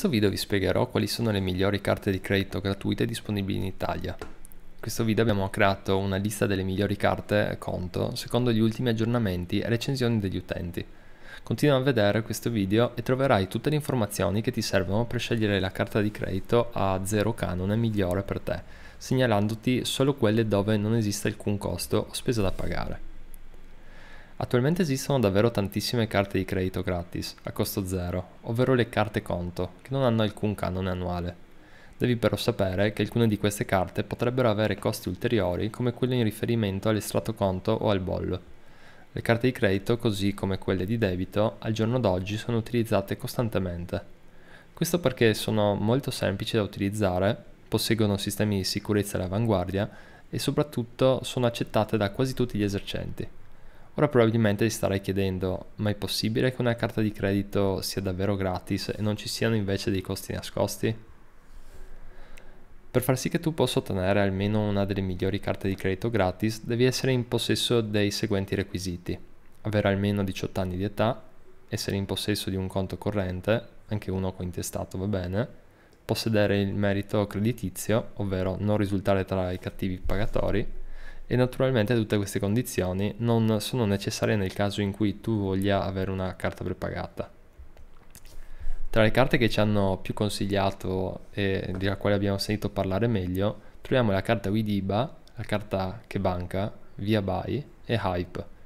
In questo video vi spiegherò quali sono le migliori carte di credito gratuite disponibili in Italia. In questo video abbiamo creato una lista delle migliori carte conto secondo gli ultimi aggiornamenti e recensioni degli utenti. Continua a vedere questo video e troverai tutte le informazioni che ti servono per scegliere la carta di credito a zero canone migliore per te, segnalandoti solo quelle dove non esiste alcun costo o spesa da pagare. Attualmente esistono davvero tantissime carte di credito gratis, a costo zero, ovvero le carte conto, che non hanno alcun canone annuale. Devi però sapere che alcune di queste carte potrebbero avere costi ulteriori come quelli in riferimento all'estratto conto o al bollo. Le carte di credito, così come quelle di debito, al giorno d'oggi sono utilizzate costantemente. Questo perché sono molto semplici da utilizzare, posseggono sistemi di sicurezza all'avanguardia e soprattutto sono accettate da quasi tutti gli esercenti. Ora probabilmente ti starai chiedendo, ma è possibile che una carta di credito sia davvero gratis e non ci siano invece dei costi nascosti? Per far sì che tu possa ottenere almeno una delle migliori carte di credito gratis, devi essere in possesso dei seguenti requisiti. Avere almeno 18 anni di età, essere in possesso di un conto corrente, anche uno cointestato va bene, possedere il merito creditizio, ovvero non risultare tra i cattivi pagatori, e naturalmente tutte queste condizioni non sono necessarie nel caso in cui tu voglia avere una carta prepagata. Tra le carte che ci hanno più consigliato e della quale abbiamo sentito parlare meglio, troviamo la carta Widiba, la carta che banca, Via Buy e Hype.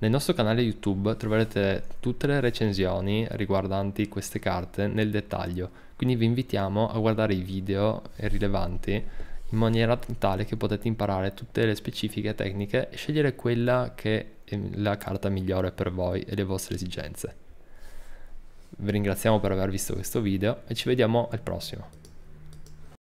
Nel nostro canale YouTube troverete tutte le recensioni riguardanti queste carte nel dettaglio, quindi vi invitiamo a guardare i video rilevanti in maniera tale che potete imparare tutte le specifiche tecniche e scegliere quella che è la carta migliore per voi e le vostre esigenze. Vi ringraziamo per aver visto questo video e ci vediamo al prossimo.